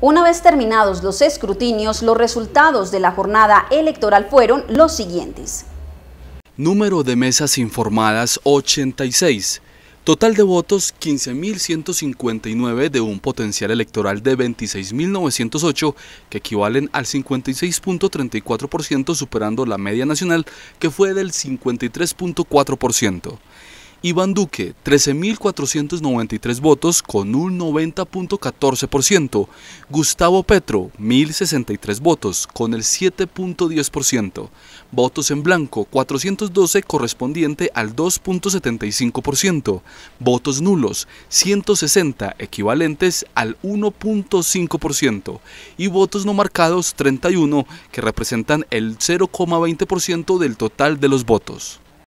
Una vez terminados los escrutinios, los resultados de la jornada electoral fueron los siguientes. Número de mesas informadas 86. Total de votos 15.159 de un potencial electoral de 26.908 que equivalen al 56.34% superando la media nacional que fue del 53.4%. Iván Duque, 13.493 votos con un 90.14%. Gustavo Petro, 1.063 votos con el 7.10%. Votos en blanco, 412 correspondiente al 2.75%. Votos nulos, 160 equivalentes al 1.5%. Y votos no marcados, 31, que representan el 0,20% del total de los votos.